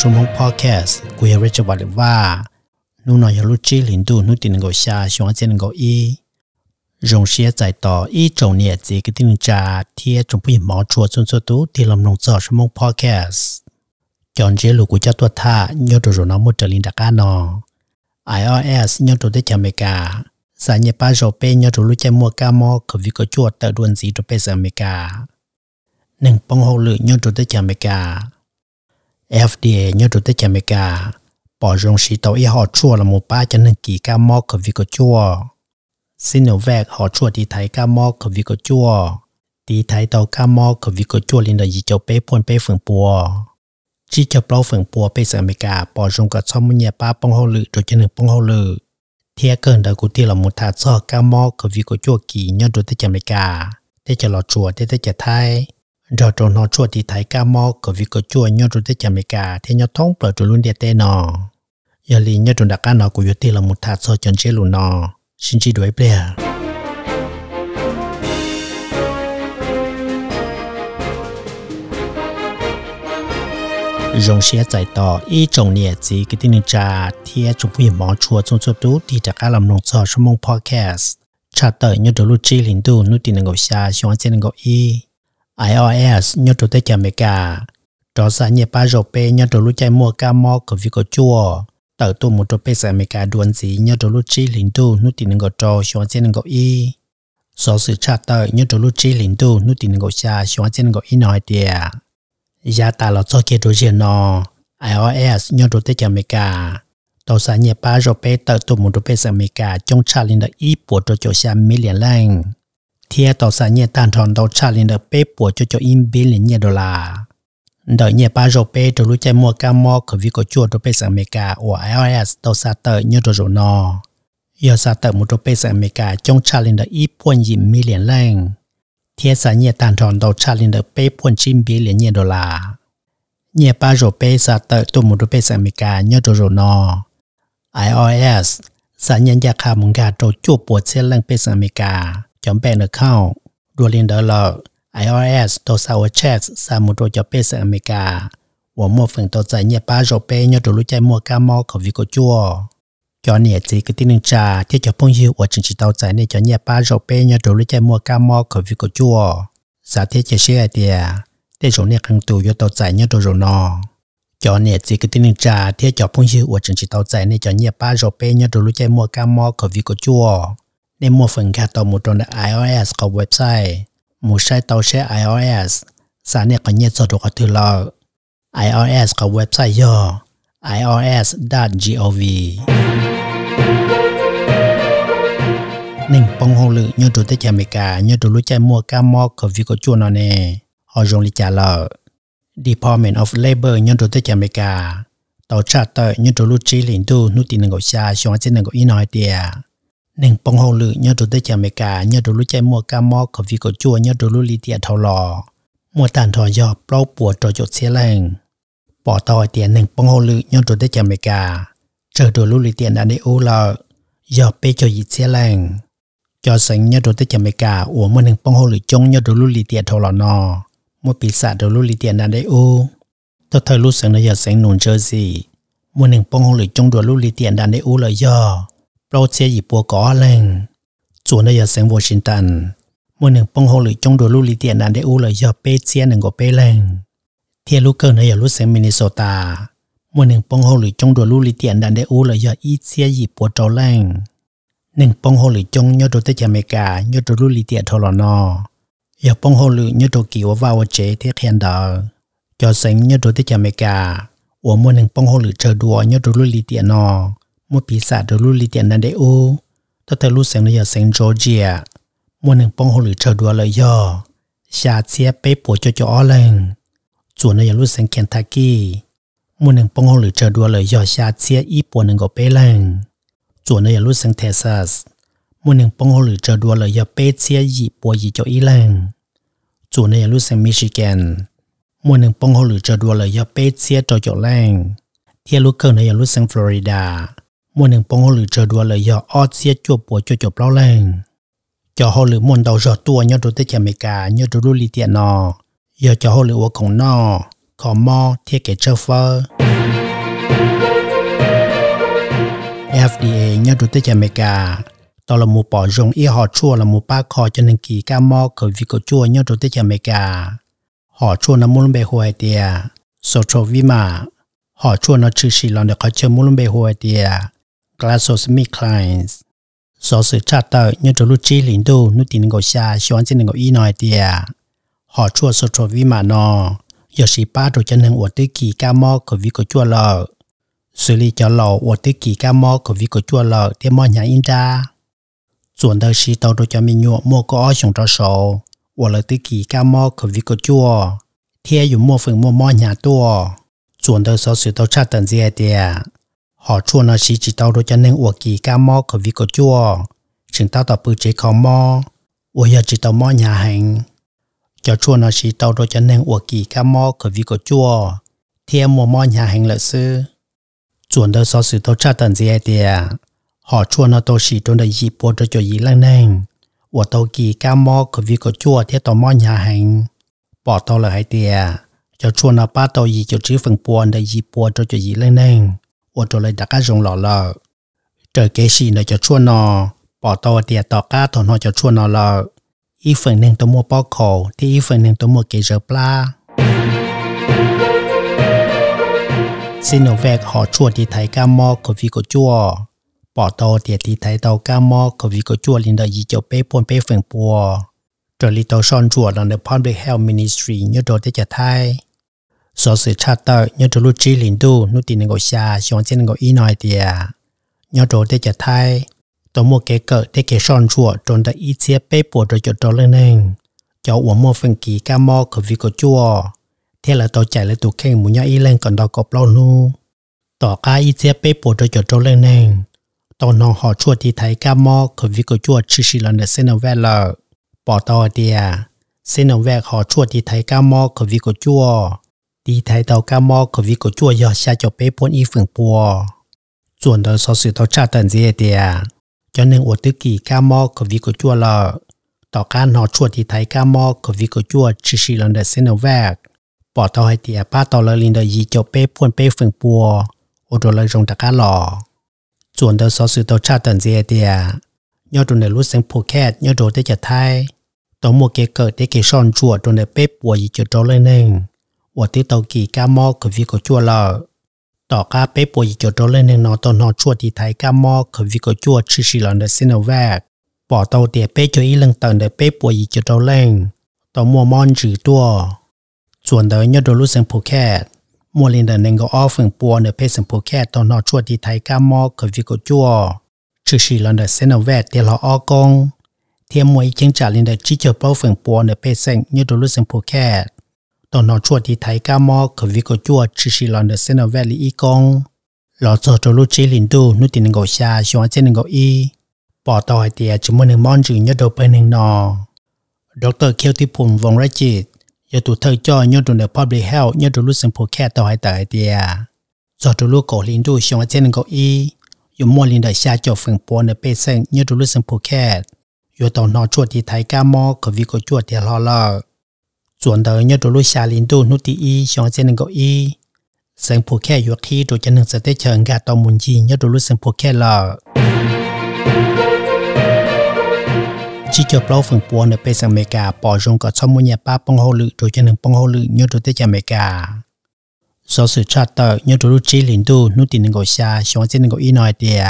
ชมห้องพอดแคสต์กูยังรู้จักว่าหรือว่านู่นน่อยรู้จีหลินดูนู่นตินก็ชาชงเจนก็อีจงเสียใจต่ออีจงเนี่ยจีก็ตินจาเทียจงผู้หญิงหมอชัวจนสุดตู้ที่ลำลงจอชมห้องพอดแคสต์จอนเจลูกูจะตัวท่ายอดตัวน้องมุจลินดากานอ iOS ยอดตัวได้จากอเมริกาสายเนปาโจเปยอดตัวรู้ใจมัวกามอขวิกจวดแต่ดวนสีตัวเปสอเมริกาหนึ่งปองหกหรือยอดตัวได้จากอเมริกา FDA nhớ đồ tới chả mẹ cả bỏ rong xí tàu y họ chua là một ba chân nên kỳ ca mò cờ vi cơ chua vẹt họ chua đi Thái ca mò cờ vi cơ chua đi Thái tàu ca mò cờ vi cơ chua lên là gì cho bé phun bé phượng bùa chỉ cho bao phượng bùa bé sợ mẹ cả bỏ rong cả xong nhà ba bông hậu lự rồi chân được bông hậu lự thế cơn đời cụ tiêu là một thà cho ca mò cờ vi cơ chua kỳ nhớ đồ tới chả mẹ cả thế cho lọ chua thế thế chả Thái rồi trộn họ chua thì thái ca mò của việc có chua nhau rồi tới chả mấy cả thế nhau thông bờ rồi luôn địa tê nọ giờ lì nhau trộn đặc ca nọ của yếu tê là một thạt so chân chế lùn nọ xin chi đuổi bè rong xe giải tỏ y trồng nhẹ gì cái tin trà thì chúng phụ mỏ chua trong số tú thì đặc ca làm nông sở trong mong podcast trả tờ nhau đồ lưu chi linh tu nút tin ngồi xa xóa trên ngồi y iOS nhớ trụ tế chạm mẹ cả. Đó xa nhẹ ba rổ bê nhớ trụ lúc chạy mua ca mò của vi có chua. Tờ tụ một trụ bê xa mẹ cả đuôn gì nhớ trụ lúc chi lĩnh tu nụ tì nâng gò trò xuống trên nâng gò y. Số sự trả tờ nhớ trụ lúc chi lĩnh tu nụ tì nâng gò xa xuống trên nâng gò y nói tìa. Giá ta là cho kia trụ diện nò. iOS nhớ trụ tế chạm mẹ cả. Đó xa nhẹ ba rổ bê tờ tụ một trụ bê xa mẹ cả trong trả lĩnh đợi y bộ trụ chỗ xa mỹ liền lành thiệt tàu sản nhẹ tàn thòn đầu trả lên được bê bùa cho cho im bê lên nhẹ đô la đợi nhẹ ba rô bê đồ lúc chạy mua ca mò khởi vi có chua đô bê sản mê cả của iOS tàu xa tờ như đồ rô nò Yêu xa tờ một đô bê sản mê cả trong trả lên được ít buồn dìm mê liền lên thiệt sản nhẹ tàn thòn đầu trả lên được bê buồn chim bê lên nhẹ đô la nhẹ ba rô bê xa tờ tù một đô bê sản mê ca như đồ rô nò IRS สัญญาคามังกาโจจูปวดเส้นเรื่องเป็นอเมริกา chấm bank account รวมเรียนเดอร์ล IRS ตัวสาวเช็คสามุโรจะเป็นอเมริกาว่ามัวฝังตัวใจเนี่ยป้าจะเป็นยอดรู้ใจมัวก้ามอของวิโกจัวจอเนี่ยจีก็ที่หนึ่งจ่าที่จะพุ่งยิวว่าจริงจิตเอาใจเนี่ยจอเนี่ยป้าจะเป็นยอดรู้ใจมัวก้ามอของวิโกจัวสาธิตจะเชื่อเดียที่จงเนี่ยคังตัวยอดตัวใจเนี่ยตัวรอจอเนี่ยจีก็ที่หนึ่งจ่าที่จะพุ่งยิวว่าจริงจิตเอาใจเนี่ยจอเนี่ยป้าจะเป็นยอดรู้ใจมัวก้ามอของวิโกจัว nên một phần cả tàu một trong iOS có website một sai tàu xe iOS xã này có nhiệt sổ có thứ lo iOS có website yo ios.gov Ninh bông hồ lự như trụ tới Mỹ cả như trụ lưu chạy mua ca mò của việc có chua nó nè họ dùng lý trả lời Department of Labor nhân trụ tới Mỹ cả tàu trả tờ nhân trụ lưu chỉ lĩnh tu nút tin ngồi xa xuống trên ngồi in hỏi tiền nên bông hậu lự nhớ đồ tới chả mẹ cả nhớ đồ lúc chạy mua cá mò có vị có chua nhớ đồ lúc lì tiệt thầu lò mua tàn thò giò bao bùa trò chốt xe lành bỏ tòi tiền nên bông hậu lự nhớ đồ tới chả mẹ cả chờ đồ lúc lì tiệt đã đi u lo giò bê cho dịt xe lành cho sánh nhớ đồ tới chả mẹ cả ủa mua nên bông hậu lự trông nhớ đồ lúc lì tiệt thầu lo nò mua bị sạ đồ lúc lì tiệt đã đi u tôi thời lúc sánh nó giờ sánh nồn chơi gì mua nên bông hậu lự trông đồ lúc lì tiệt đã đi ô lợ giò bao che gì bùa có lên chủ này giờ sang Washington mỗi nửa bông hồ lưỡi trong đồ lưu lý tiền đàn để u lời giờ bê chia nửa có bê lên thiên lúc cơ này giờ lúc sang Minnesota mỗi nửa bông hồ lưỡi trong đồ lưu lý tiền đàn để u lời giờ ít chia gì bùa trâu lên nửa bông hồ lưỡi trong nhớ đồ tây Mỹ cả nhớ đồ lưu lý tiền thôi là nó giờ bông hồ lưỡi nhớ đồ kiểu vào chế thế khen đó cho sánh nhớ đồ tây Mỹ cả ủa mỗi nửa bông hồ lưỡi chờ đùa nhớ đồ lưu lý tiền nó มัวปีศาจโดลูลิเตียนนันเดโอตัวเธอรู้เยงเลียเซอร์เจียมัวหนึ่งป้องหหรือเอดัวเลยย่อชาเซียเป๊ปปวดจอจอเลงส่วนในรู้เยงเคนทากกี้มัวหนึ่งป้องหหรือเอดัวเลยย่อชาเซียอีปวดหนึ่งก็เป๊เลงส่วนในรู้เยงเทสซัสมัวหนึ่งป้องหหรือเอดัวเลยย่อเป๊เซียอีปวดอีจออีเลงส่วนในรู้เยงมิชิแกนมัวหนึ่งป้องหหรือเอดัวเลยย่อเป๊เซียจอจอแรงเทียรู้เกิลในรูเยงฟลอริดา mua nền bông hồ lử chờ đùa lời giờ ót xe chua bùa cho chụp cho hồ lử muốn đầu giờ tua nhớ đồ tới chả nhớ đồ đu li tiền nọ cho hồ lử uống cổng nọ có mò thiết kế chơ phơ FDA nhớ đồ tới chả mày cả bỏ rồng y họ chua là một ba kho cho nên kỳ ca mò cởi vì cậu chua nhớ đồ tới chả mày cả họ chua nó muốn bề hồi sô chô vi mà họ chua nó chữ xì lòng để có chơi muốn bề hồi tiền Glasso Smith sự trả tờ như trò lúc chi lĩnh đô nụ tình ngồi xa xóa trên ngồi y nói tìa họ chua sổ trò vi mà nò giờ sĩ ba đồ chân hình ổ tư kỳ ca mò của vi của chua lợ xử lý cho lò ổ tư kỳ ca mò của vi của chua lợ, thế mò nhà in ra chuẩn đời sĩ tàu đồ cho mình nhuộm mô có ở trong trò sổ ổ lờ tư kỳ ca mò của vi của chua thế dù mua phần mua mò nhà tua chuẩn đời so sự tàu trả tận dìa tìa họ chua nó chỉ chỉ tao đôi chân nên uổng kỳ ca mò của vị có chua chừng tao tập bự chế khó mò uổng giờ chỉ tao mò nhà hàng. cho chua nó chỉ tao đôi chân nên uổng kỳ ca mò của vị có chua thiên mùa mò nhà hàng lợi sư chuẩn đời so sự tao cha tận gì ai tiề họ chua nó tao chỉ trong đời gì bộ cho cho gì lăng neng uổng tao kỳ ca mò của vị có chua thế tao mò nhà hàng. bỏ tao là hai tiề cho chua nó ba tao gì cho chữ phần buồn đời gì buồn cho cho gì lăng neng 我做了大家用落了，这给是呢就出呢，把到点到家头呢就出呢了，一份人都没包口，第一份人都没给热不啦。Sinovac họ chua đi thấy ca mò của vi của chua. Bỏ tàu tiệt đi thấy tàu ca mò của vi của chua lên đời gì cho bê bồn bê phèn bùa. Trở lý tàu son chua là nơi Public Health Ministry như đồ tế trả thai so se cha ta nhớ chỗ lúc chi lìn tu nút tin ngồi xa xong trên ngồi y nói thì nhớ chỗ để cho thay tổ mua kế cỡ để kế son chùa trốn đã ít xe bê bộ rồi cho trốn lên nền cho uống mua phần kỳ ca mò của vị của chùa thế là tổ chạy lại tụ khen muốn nhớ y lên còn đó có bao nu tổ ca ít xe bê bộ rồi cho trốn lên nền tổ nòng họ chùa thì thấy ca mò của vị của chùa chỉ chỉ là để xin ông về lợ bỏ tổ thì xin ông về họ chùa thì thấy ca mò của vị của chùa đi thấy tàu cá mò có vị có chua giò xa cho bé bốn phượng bùa chuẩn đó so sự tàu trả tận gì thì à cho kỳ cá mò có vị có chua là tàu cá nó chua thì thấy cá mò có vị có chua chỉ xì lần đời xin đầu bỏ tàu hay thì à, ba tàu lời linh đời gì cho bé bốn bé phượng bùa ở đó lời rồng tàu lò chuẩn đó so sự tàu trả tận gì thì à. này lúc sáng phổ khét nhớ đồ tới chặt thay tổng một cái cờ tới cái son chuột đồ này bếp bùa gì cho lên nên 我的到给感冒可比个做了。ต่อค่าเป๊ปวยจุดโดเลนนอตอนอชั่วที่ไทยก้ามอคือวิกจัวชิชิลันเดซินแวกปอเตาเตียเป๊จุยลังตันเดเป๊ปวยจุดโดเลงต่อมัวมอนจือตัวส่วนเดยอดรู้สังผูแคดมัวลินเดนึงก็ออฟฝังปัวเดเป๊สังผูแคดตอนนอชั่วที่ไทยก้ามอคือวิกจัวชิชิลันเดซินแวกเตียลอออกงเทียมวยจึงจ่าลินเดจิเจอเป้าฝังปัวเดเป๊สังยอดรู้สังผูแคดตอนนอชัวที่ไทยก้ามอขวิกจัวชิชิลอนเดเซนเวลีอีกองหลอจอจลุชิลินดูนุตินงกชาชวนเจนงกอีปอต่อเตียจมุนึงมอนจึงยดเปนึงนอดรเคียวที่พุ่มวงรจิตยตุเธอจอยดเนพับลิเฮลยดลุสังโพแค่ต่อให้ต่อเตียจอจลุกลินดูชวนเจนงกอีอยู่มอลินเดชาจอฝังปอนเนเปเซงยดลุสังโพแค่อยู่ตอนนอชัวที่ไทยก้ามอขวิกจัวเตียลอลอ chuẩn đời nhớ đồ lúc xa liên tu nút tí y xong sẽ nâng gọi y sân phụ khe yếu khi đồ chân nâng sẽ tế chờ ngà tàu mùn chi nhớ đồ lúc sân phụ khe lờ chỉ cho bao phần buồn ở bên sân mê cả bỏ rung có trong mùa nhà ba bông hô lự đồ chân nâng bông hô lự nhớ đồ tế chờ mê cả do sự tra tờ nhớ đồ lúc chi liên tu nút tí nâng gọi xa xong sẽ nâng gọi y nói tìa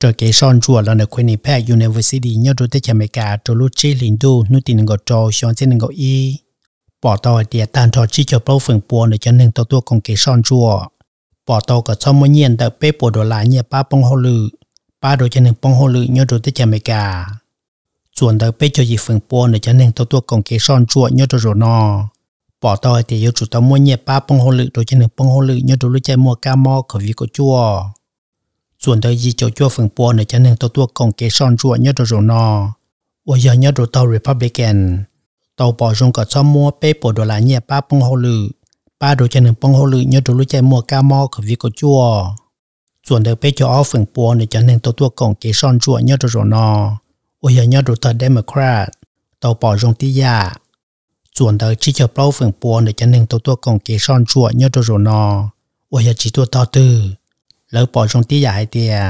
trở kế son chùa là nơi quen nịp University nhớ đồ tế chờ mê cả đồ lúc chi liên tu nút tí nâng gọi trò xong sẽ nâng gọi y bỏ tàu địa tàn cho chi cho bao phường bùa để cho nên tàu tua còn kế son chùa bỏ tàu cả sau mỗi nhiên đợi bê đồ lại như ba bông hồ lự ba đồ cho nên bông hồ lự nhớ đồ tới chả mày cả chuẩn cho gì phường bùa để cho nên tàu tua còn kế son chùa nhớ đồ rồi nọ bỏ tàu thì yêu chủ tàu mỗi nhiên ba bông hồ lự đồ cho nên bông hồ lự nhớ đồ lúc chạy mua ca mò khởi vị của chùa chuẩn đợi gì cho chùa phường bùa để cho nên tàu tua còn kế son chùa nhớ đồ rồi nọ ôi giờ đồ tàu republican tàu bỏ dùng cả cho mua bê bộ đồ lá nhẹ ba bông hồ lử ba đồ chân bông hồ lử nhớ đồ lũ chạy mua ca mò khởi vi của chùa chuẩn được bê cho phần bùa để chân nên tổ tua cổng kế son chùa nhớ đồ rồi nò. ôi giờ nhớ đồ thật democrat tàu bỏ dùng tí giả chuẩn được chỉ cho bao phần bùa để chân nên tổ tua cổng kế son chùa nhớ đồ rồi nò. ôi giờ chỉ tua to tư lỡ bỏ dùng tí giả hay tiề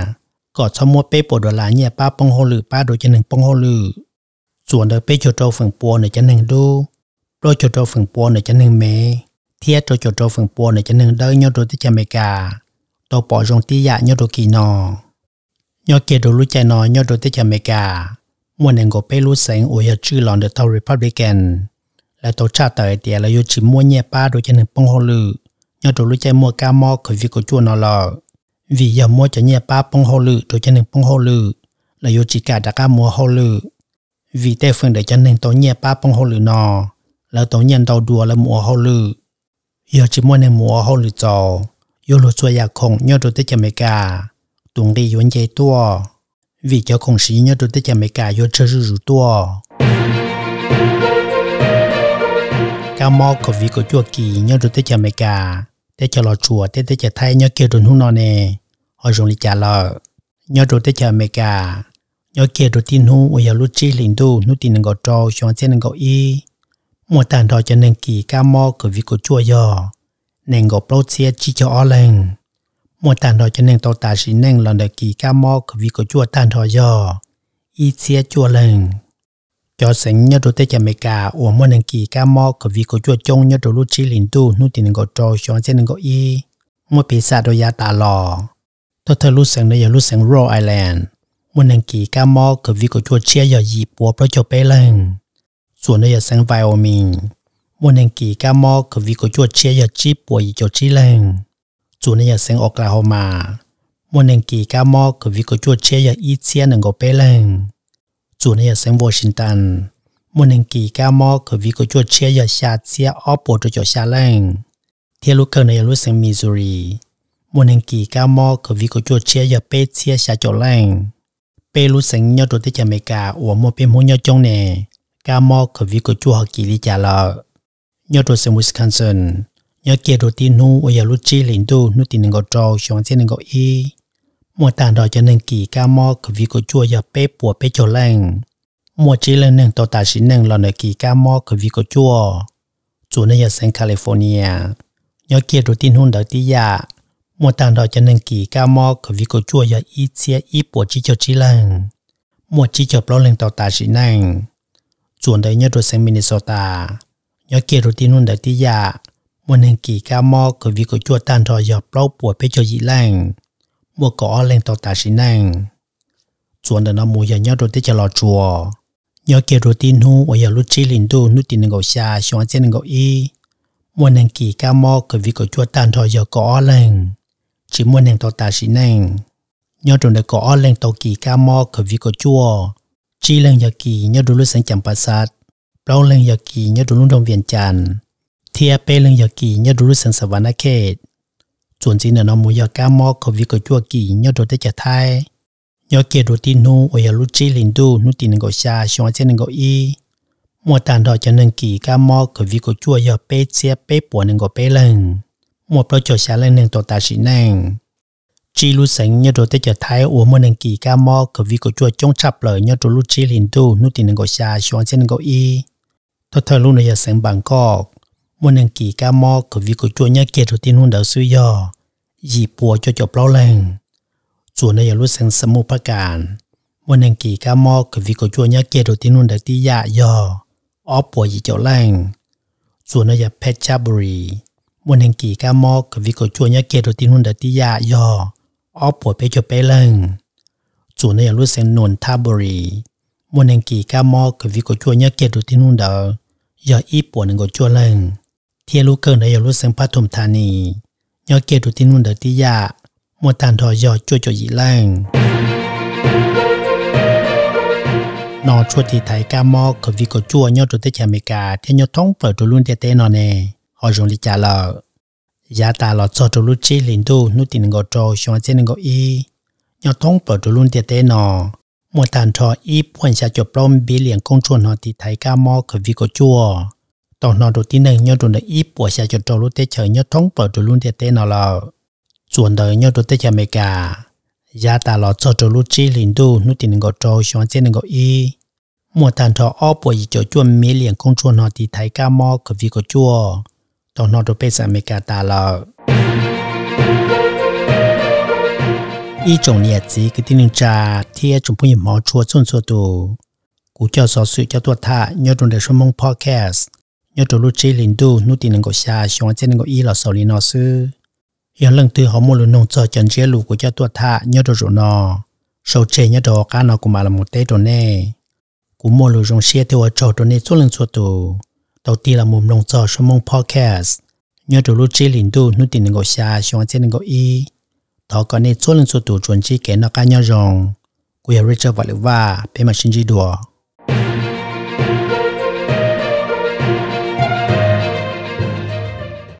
có cho mua bê bộ đồ lá nhẹ ba bông hồ lử ba đồ chân bông hồ lử chuẩn được bê cho trâu phần bùa này chẳng nâng đu đôi cho trâu phần bùa này chẳng nâng mẹ thiết cho cho trâu phần bùa này chẳng nâng đỡ nhau rồi tới cha mẹ cả tôi bỏ rong tí dạ nhau rồi kỳ nọ nhau kia đồ lũ chai nọ nhau đồ tới cha mẹ cả muốn nên có bê lũ sáng ủi ở chữ lòn được tàu Republican là tổ cha tới tiền là yêu chỉ mua nhẹ ba đôi chân nâng bông hồ lự nhau đồ lũ chai mua cá mò khởi việc cổ chua nọ lọ vì giờ mua cho nhẹ ba bông hồ lự đôi chân nâng bông hồ lự là yêu chỉ cả đã cá mua hồ lự vì tê phương để chân nên tổ nhẹ ba bông hồ lửa nò là tổ nhân tàu đùa là mùa hồ lửa, giờ chỉ muốn nên mùa hồ lửa cho, yêu lo chua ya khong nhớ đồ tê chả mẹ cả tùng đi yốn chạy tua vì cho không sĩ nhớ đồ tê chả mẹ cả yêu chơi rủ rủ tua cá mò có vị của chua kỳ nhớ đồ tê chả mẹ cả tê chả lò chùa tê tê chả thay nhớ kia đồn hung nò nè họ dùng lý trả lời nhớ đồ tê chả mẹ cả nhớ kia đồ tin hú ở nhà lúc chi linh đu nút tin ngọ trâu xuống trên ngọ y mua tàn đó cho nên kỳ ca mò cửa vị của chua giò nên ngọ bao xe chi cho ó lên mua tàn đó cho nên tàu tà xí nên lần đời kỳ ca mò cửa vị của chua tàn đó giò y xe chua lên cho sánh nhớ đồ tê chả mẹ cả ủa mua nên kỳ ca mò cửa vị của chua trông nhớ đồ lúc chi linh đu nút tin ngọ trâu xuống trên ngọ y mua pizza đồ giá tà lò tôi thơ lúc sáng đây là lúc sáng Rhode Island วันนังกีก้ามอกับวิกชัวเชียอย่ายีปัวเพราะจะไปเล่นส่วนในยังสังไวโอมิงวันนังกีก้ามอกับวิกชัวเชียอย่าจีปัวอีจจีเล่นส่วนในยังสังโอกลาโฮมาวันนังกีก้ามอกับวิกชัวเชียอย่าอีเซียนังก็ไปเล่นส่วนในยังสังวอชิงตันวันนังกีก้ามอกับวิกชัวเชียอย่าชาเซียออปโปรจะชาเล่นเที่ยวลูกเกินในยังรู้สังมิซูรีวันนังกีก้ามอกับวิกชัวเชียอย่าเปเซียชาจอเล่น bê lú sinh nhau rồi tới chả mẹ cả ủa mua bên hôn nhau trong nè cả mò khởi vi của chú họ kỳ lý trả lờ. nhau rồi sinh Wisconsin nhớ kia rồi tin nu ở nhà lú chi liền tu nu tin ngọc trâu trên xin ngọc y mua tàn đòi cho nên kỳ cả mò khởi vi của chú nhà bê bùa bê cho lành mua chỉ lên nên tàu tài xí nên là nơi kỳ cả mò khởi vi của chú chú nơi ở sinh California nhớ kia rồi tin hôn đợi tí ya mua tàn đó cho nên kỳ cao mò có vì có chua giờ ít xe ít bộ chỉ cho chỉ lần mua chỉ cho bao lần tàu tà chỉ năng chuẩn đấy nhớ rồi sang Minnesota nhớ kia rồi tin luôn đấy tí giả mua nên kỳ cao mò có vì có chua tàn đó giờ bao bộ pe cho dị lần mua có lần tàu tà chỉ năng chuẩn đấy nó mua giờ nhớ rồi tí cho lò chùa nhớ kia rồi tin hú ở giờ lúc chỉ linh tu nút tin ngầu xa xuống trên ngầu y mua nên kỳ cao mò có vì có chua tàn đó giờ có lần chỉ muốn nên tàu ta xí nên nhớ trong đời có lên tàu kỳ ca mò khởi vi có chua chỉ lên giờ kỳ nhớ đủ lúc sáng chẳng bà sát lâu lên giờ kỳ nhớ đủ lúc đồng viện tràn thia bê lên giờ kỳ nhớ đủ lúc sáng sạp vana khét chuẩn chỉ nở nó mua giờ ca mò khởi vi có chua kỳ nhớ đủ tới trả thai nhớ kia đủ tin nu ở giờ lúc linh lên nụ nu tin ngồi xa xuống trên ngồi y mua tàn đỏ cho nên kỳ ca mò khởi vi có chua giờ bê chia bê bỏ nên ngồi bê lên một bao chở xả lên nền tổ tài sĩ nàng chỉ lúc sáng nhớ đồ tết trở thái ủa một nền kỳ ca mò cờ vi của chùa trông chập lời nhớ đồ lúc chỉ liền tu nút tiền nền gọi xả xuống trên nền gọi y thật thờ lúc này giờ sáng bằng cọc một nền kỳ ca mò cờ vi của chùa nhớ kia đồ tin hôn đỡ suy do dì bùa cho chọc lâu lên chùa này giờ lúc sáng sớm một bác cản một nền kỳ ca mò cờ vi của chùa nhớ kia đồ tin hôn đỡ tí dạ do ó bùa gì chọc lên chùa này giờ pet chaburi muốn hình kỳ ca mò cái việc của chùa nhớ kia rồi tin hôn đã tí dạ bồi bê cho bê lần chủ này lúc xem nồn tha bồ rì muốn hình kỳ ca mò cái việc của chùa nhớ kia rồi tin hôn bồi nên của chùa lần thiên lúc cơ này lúc xem phát thùng thà nì nhớ kia rồi tin mua tàn thò giờ chùa cho dị lần nó chùa thì thấy ca mò cái việc của chùa nhớ rồi tới chả mê cả thiên nhớ phở rồi luôn tê tê nó nè họ dùng đi trả là giá ta là cho trâu lúc chi liền tu nút tiền ngõ trâu xong chế ngõ y nhau thông bỏ trâu luôn tiệt tế nọ mua tàn trò y buồn xa chụp lông bí liền công chuồn họ thì thấy ca mò khởi vi có chua tổng nọ đầu tiên này nhau trồn y buồn xa chụp trâu lúc tế chờ nhau thông bỏ trâu luôn tiệt tế nọ là chuồn đời nhau trâu tế chờ mẹ cả giá ta là cho trâu lúc chi liền tu nút tiền ngõ trâu xong chế ngõ y mua tàn trò o buồn gì chỗ chuồn mì liền công chuồn họ thì thấy ca mò khởi vi có chua ตอนนอตเปสอเมริกาตาลาอีจงเนี่ยจีก็ตินึงจาเทียจงผู้หญิงหมอชัวส่วนส่วนตัวกูเจ้าสอสื่อเจ้าตัวท่ายอดรงเดชมงพอแคสยอดรู้จีลินดูนุตินึงก็ชาชงเจนึงก็อีหล่อสอลีนอซื้อยังเรื่องตือหอมลุนงจอจันเจลูกูเจ้าตัวท่ายอดรู้นอโซเจยอดกานอกุมาลมุเตตัวเน่กูมลุจงเชียเทวจอตัวเน่ส่วนหนึ่งส่วนตัว đầu tiên là một nông trò số mong podcast nhớ đủ lúc chỉ lĩnh đủ nút tiền ngồi xa xong chế ngồi y đó có nên số lần số tủ chuẩn chỉ kén nó cái nhau rồng của Richard và Lữ Va bên mặt sinh chi đùa